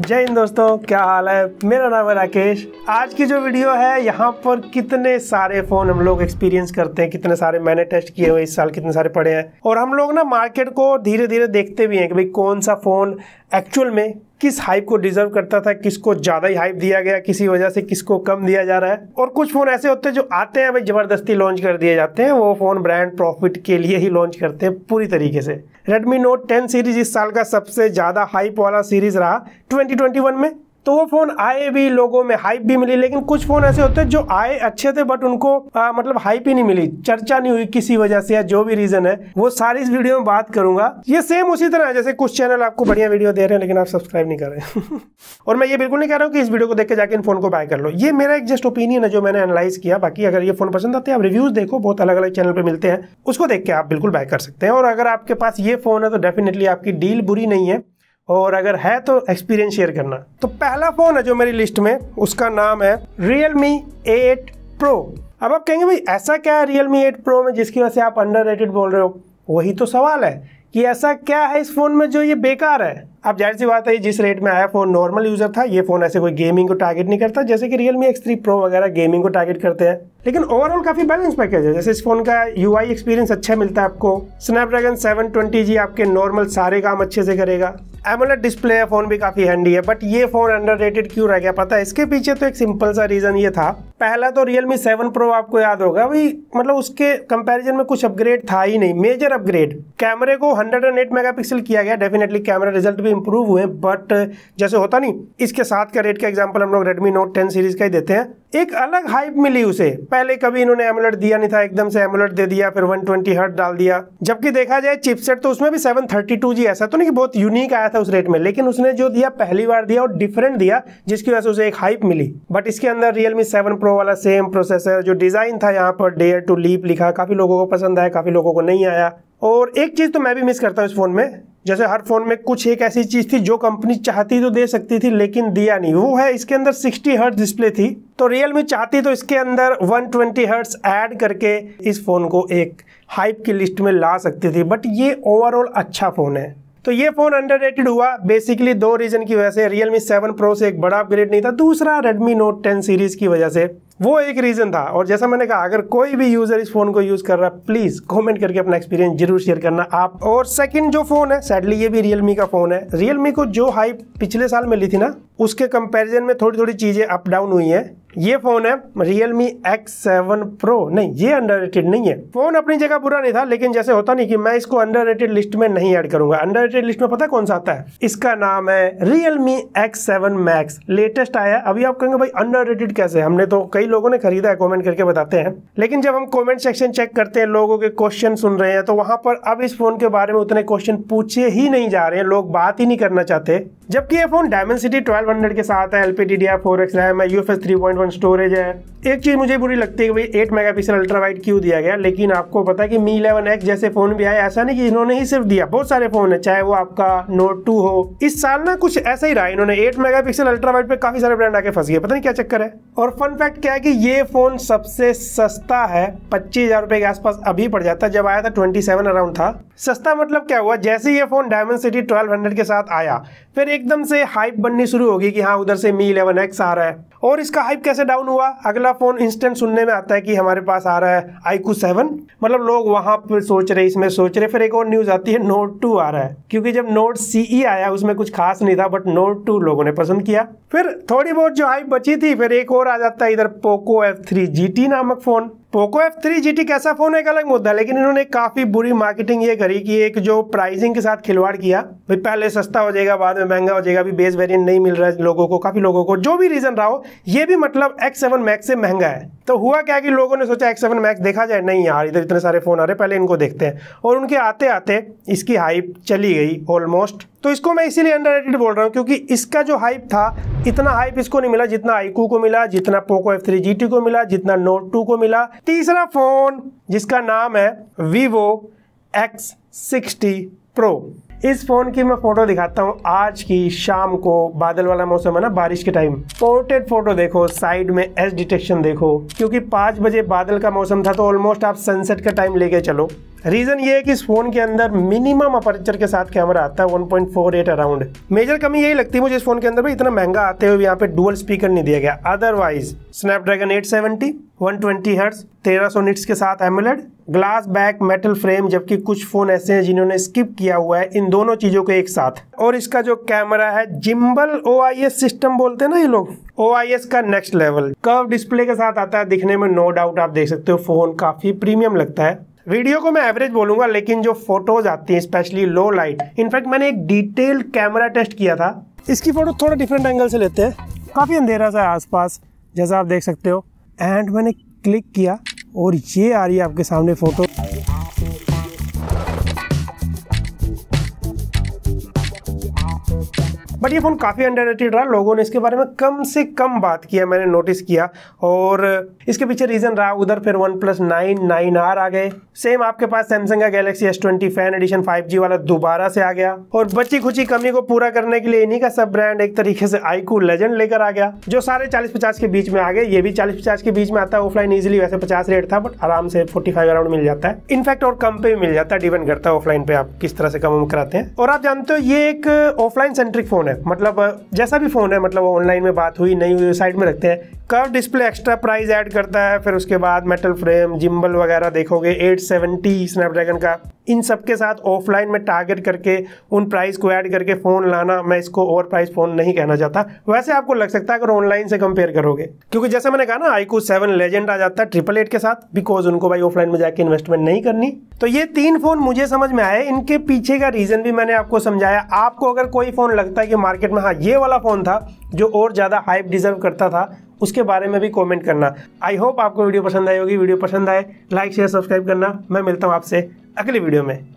जय हिंद दोस्तों क्या हाल है मेरा नाम है राकेश आज की जो वीडियो है यहाँ पर कितने सारे फ़ोन हम लोग एक्सपीरियंस करते हैं कितने सारे मैंने टेस्ट किए हुए इस साल कितने सारे पड़े हैं और हम लोग ना मार्केट को धीरे धीरे देखते भी हैं कि भाई कौन सा फ़ोन एक्चुअल में किस हाइप को डिजर्व करता था किसको ज़्यादा ही हाइप दिया गया किसी वजह से किसको कम दिया जा रहा है और कुछ फ़ोन ऐसे होते हैं जो आते हैं भाई ज़बरदस्ती लॉन्च कर दिए जाते हैं वो फ़ोन ब्रांड प्रॉफिट के लिए ही लॉन्च करते हैं पूरी तरीके से Redmi Note 10 सीरीज़ इस साल का सबसे ज़्यादा हाइप वाला सीरीज़ रहा ट्वेंटी में तो वो फोन आए भी लोगों में हाइप भी मिली लेकिन कुछ फोन ऐसे होते हैं जो आए अच्छे थे बट उनको आ, मतलब हाइप ही नहीं मिली चर्चा नहीं हुई किसी वजह से या जो भी रीजन है वो सारी इस वीडियो में बात करूंगा ये सेम उसी तरह है जैसे कुछ चैनल आपको बढ़िया वीडियो दे रहे हैं लेकिन आप सब्सक्राइब नहीं कर रहे और मैं ये बिल्कुल नहीं कह रहा हूँ कि इस वीडियो को देख के जाकर इन फोन को बाय कर लो ये मेरा एक जस्ट ओपिनियन है जो मैंने एनालाइज किया बाकी अगर ये फोन पसंद आते हैं आप रिव्यूज देखो बहुत अलग अलग चैनल पर मिलते हैं उसको देख के आप बिल्कुल बाय कर सकते हैं और अगर आपके पास ये फोन है तो डेफिनेटली आपकी डील बुरी नहीं है और अगर है तो एक्सपीरियंस शेयर करना तो पहला फ़ोन है जो मेरी लिस्ट में उसका नाम है रियल मी एट प्रो अब आप कहेंगे भाई ऐसा क्या है रियल मी एट प्रो में जिसकी वजह से आप अंडर बोल रहे हो वही तो सवाल है कि ऐसा क्या है इस फ़ोन में जो ये बेकार है अब जाहिर सी बात है जिस रेट में आया फ़ोन नॉर्मल यूज़र था ये फ़ोन ऐसे कोई गेमिंग को टारगेट नहीं करता जैसे कि रियलमी एक्स थ्री प्रो वगैरह गेमिंग को टारगेट करते हैं लेकिन ओवरऑल काफ़ी बैलेंस पैकेज है जैसे इस फ़ोन का यू एक्सपीरियंस अच्छा मिलता है आपको स्नैपड्रैगन सेवन ट्वेंटी जी आपके नॉर्मल सारे काम अच्छे से करेगा एमोलेट डिस्प्ले है फ़ोन भी काफ़ी हैंडी है बट ये फ़ोन रेटेड क्यों रह गया पता है इसके पीछे तो एक सिंपल सा रीज़न ये था पहला तो रियलमी सेवन प्रो आपको याद होगा भाई मतलब उसके कंपैरिजन में कुछ अपग्रेड था ही नहीं मेजर अपग्रेड कैमरे को 108 पिक्सल किया गया डेफिनेटली कैमरा रिजल्ट भी इंप्रूव हुए बट जैसे होता नहीं इसके साथ का रेट का एग्जाम्पल हम लोग रेडमी नोट टेन सीरीज़ का ही देते हैं एक अलग हाइप मिली उसे पहले कभी इन्होंने एमुलेट दिया नहीं था एकदम से एमुलेट दे दिया फिर 120 ट्वेंटी हर्ट डाल दिया जबकि देखा जाए चिपसेट तो उसमें भी 732G ऐसा तो नहीं कि बहुत यूनिक आया था उस रेट में लेकिन उसने जो दिया पहली बार दिया और डिफरेंट दिया जिसकी वजह से उसे एक हाइप मिली बट इसके अंदर रियलमी सेवन प्रो वाला सेम प्रोसेसर जो डिज़ाइन था यहाँ पर डेयर टू लीप लिखा काफ़ी लोगों को पसंद आया काफ़ी लोगों को नहीं आया और एक चीज़ तो मैं भी मिस करता हूँ इस फ़ोन में जैसे हर फ़ोन में कुछ एक ऐसी चीज़ थी जो कंपनी चाहती तो दे सकती थी लेकिन दिया नहीं वो है इसके अंदर 60 हर्ट्ज डिस्प्ले थी तो रियलमी चाहती तो इसके अंदर 120 ट्वेंटी हर्ट्स ऐड करके इस फ़ोन को एक हाइप की लिस्ट में ला सकती थी बट ये ओवरऑल अच्छा फ़ोन है तो ये फ़ोन अंडर हुआ बेसिकली दो रीज़न की वजह से रियल मी सेवन प्रो से एक बड़ा अपग्रेड नहीं था दूसरा रेडमी नोट टेन सीरीज़ की वजह से वो एक रीज़न था और जैसा मैंने कहा अगर कोई भी यूज़र इस फ़ोन को यूज़ कर रहा है प्लीज़ कमेंट करके अपना एक्सपीरियंस जरूर शेयर करना आप और सेकंड जो फ़ोन है सैडली ये भी रियलमी का फ़ोन है रियलमी को जो हाइप पिछले साल मिली थी ना उसके कंपैरिजन में थोड़ी थोड़ी चीज़ें अप डाउन हुई है ये फ़ोन है Realme X seven pro नहीं ये अंडर नहीं है फ़ोन अपनी जगह बुरा नहीं था लेकिन जैसे होता नहीं कि मैं इसको अंडर लिस्ट में नहीं ऐड करूंगा अंडर लिस्ट में पता कौन सा आता है इसका नाम है Realme X seven max latest आया अभी आप कहेंगे भाई अंडर कैसे हमने तो कई लोगों ने खरीदा है कॉमेंट करके बताते हैं लेकिन जब हम कॉमेंट सेक्शन चेक करते हैं लोगों के क्वेश्चन सुन रहे हैं तो वहां पर अब इस फ़ोन के बारे में उतने क्वेश्चन पूछे ही नहीं जा रहे हैं लोग बात ही नहीं करना चाहते जबकि ये फ़ोन डायमेंसिटी 1200 के साथ है L D four X RAM है U three point one storage है एक चीज़ मुझे बुरी लगती है कि भाई eight megapixel ultra wide क्यों दिया गया लेकिन आपको पता है कि मी इलेवन एक्स जैसे फ़ोन भी आए ऐसा नहीं कि इन्होंने ही सिर्फ दिया बहुत सारे फ़ोन है चाहे वो आपका नोट टू हो इस साल ना कुछ ऐसा ही रहा इन्होंने eight megapixel ultra wide पर काफ़ी सारे ब्रांड आके फंस गए पता नहीं क्या चक्कर है और फन फैक्ट क्या है कि ये फ़ोन सबसे सस्ता है पच्चीस हज़ार रुपए के आसपास अभी पड़ जाता जब आया था ट्वेंटी सेवन अराउंड था सस्ता मतलब क्या हुआ जैसे ये phone Dimensity twelve hundred के साथ आया फिर एकदम से हाइप बननी शुरू होगी कि हाँ उधर से मी इलेवन एक्स आ रहा है और इसका हाइप कैसे डाउन हुआ अगला फ़ोन इंस्टेंट सुनने में आता है कि हमारे पास आ रहा है आईकू सेवन मतलब लोग वहां पर सोच रहे इसमें सोच रहे फिर एक और न्यूज़ आती है नोट टू आ रहा है क्योंकि जब नोट सी e आया उसमें कुछ खास नहीं था बट नोट टू लोगों ने पसंद किया फिर थोड़ी बहुत जो हाइप बची थी फिर एक और आ जाता है इधर Poco F three G T नामक phone Poco F three G T कैसा फ़ोन है एक अलग मुद्दा लेकिन इन्होंने काफ़ी बुरी मार्केटिंग ये करी कि एक जो प्राइसिंग के साथ खिलवाड़ किया भाई पहले सस्ता हो जाएगा बाद में महंगा हो जाएगा अभी बेस वेरियंट नहीं मिल रहा है लोगों को काफ़ी लोगों को जो भी रीज़न रहा हो ये भी मतलब एक्स सेवन मैक्स से महंगा है तो हुआ क्या कि लोगों ने सोचा एक्स सेवन मैक्स देखा जाए नहीं यार इधर इतने सारे फ़ोन आ रहे पहले इनको देखते हैं और उनके आते आते इसकी हाइप चली गई ऑलमोस्ट तो इसको मैं इसीलिए अंडर बोल रहा हूँ क्योंकि इसका जो हाइप था इतना हाइप इसको नहीं मिला जितना आईकू को मिला जितना पोको एफ थ्री को मिला जितना नोट टू को मिला तीसरा फ़ोन जिसका नाम है वीवो एक्स सिक्सटी प्रो इस फ़ोन की मैं फ़ोटो दिखाता हूँ आज की शाम को बादल वाला मौसम है ना बारिश के टाइम पोर्ट्रेट फ़ोटो देखो साइड में एस डिटेक्शन देखो क्योंकि पांच बजे बादल का मौसम था तो ऑलमोस्ट आप सनसेट का टाइम लेके चलो रीज़न ये है कि इस फ़ोन के अंदर मिनिमम अपर्चर के साथ कैमरा आता है 1.48 अराउंड मेजर कमी यही लगती है मुझे इस फ़ोन के अंदर भी इतना महंगा आते हुए यहाँ पे डुअल स्पीकर नहीं दिया गया अदरवाइज स्नैपड्रैगन 870 120 हर्ट्स 1300 निट्स के साथ एमुलेट ग्लास बैक मेटल फ्रेम जबकि कुछ फ़ोन ऐसे हैं जिन्होंने स्किप किया हुआ है इन दोनों चीज़ों को एक साथ और इसका जो कैमरा है जिम्बल ओ सिस्टम बोलते हैं ना ये लोग ओ का नेक्स्ट लेवल कर्व डिस्प्ले के साथ आता है दिखने में नो डाउट आप देख सकते हो फ़ोन काफ़ी प्रीमियम लगता है वीडियो को मैं एवरेज बोलूंगा लेकिन जो फोटोज आती हैं स्पेशली लो लाइट इनफैक्ट मैंने एक डिटेल कैमरा टेस्ट किया था इसकी फ़ोटो थोड़ा डिफरेंट एंगल से लेते हैं काफ़ी अंधेरा सा है आसपास जैसा आप देख सकते हो एंड मैंने क्लिक किया और ये आ रही है आपके सामने फ़ोटो बट ये फ़ोन काफ़ी अंडर रहा लोगों ने इसके बारे में कम से कम बात किया मैंने नोटिस किया और इसके पीछे रीज़न रहा उधर फिर OnePlus nine nine R आ गए सेम आपके पास सैमसंग का Galaxy S twenty fan edition five G वाला दोबारा से आ गया और बची खुची कमी को पूरा करने के लिए इन्हीं का सब ब्रांड एक तरीके से आईकू लेजेंड लेकर आ गया जो सारे चालीस पचास के बीच में आ गए ये भी चालीस पचास के बीच में आता है ऑफलाइन इजिली वैसे पचास रेट था बट आराम से फोर्टी फाइव अराउंड मिल जाता है इनफैक्ट और कम पे भी मिल जाता है डिपेंड करता है ऑफलाइन पे आप किस तरह से कम कराते हैं और आप जानते हो ये एक ऑफलाइन सेंट्रिक फोन है मतलब जैसा भी फ़ोन है मतलब ऑनलाइन में बात हुई नहीं हुई साइड में रखते हैं curve display extra price add करता है फिर उसके बाद मेटल फ्रेम जिम्बल वगैरह देखोगे 870 स्नैपड्रैगन का इन सब के साथ ऑफलाइन में टारगेट करके उन प्राइस को ऐड करके फ़ोन लाना मैं इसको ओवर प्राइस फ़ोन नहीं कहना चाहता वैसे आपको लग सकता है अगर ऑनलाइन से कंपेयर करोगे क्योंकि जैसे मैंने कहा ना आईको सेवन लेजेंड आ जाता है ट्रिपल एट के साथ बिकॉज उनको भाई ऑफलाइन में जाके इन्वेस्टमेंट नहीं करनी तो ये तीन फ़ोन मुझे समझ में आए इनके पीछे का रीज़न भी मैंने आपको समझाया आपको अगर कोई फ़ोन लगता है कि मार्केट में हाँ ये वाला फ़ोन था जो और ज़्यादा हाइप डिजर्व करता था उसके बारे में भी कमेंट करना आई होप आपको वीडियो पसंद आई होगी वीडियो पसंद आए लाइक शेयर सब्सक्राइब करना मैं मिलता हूँ आपसे अगली वीडियो में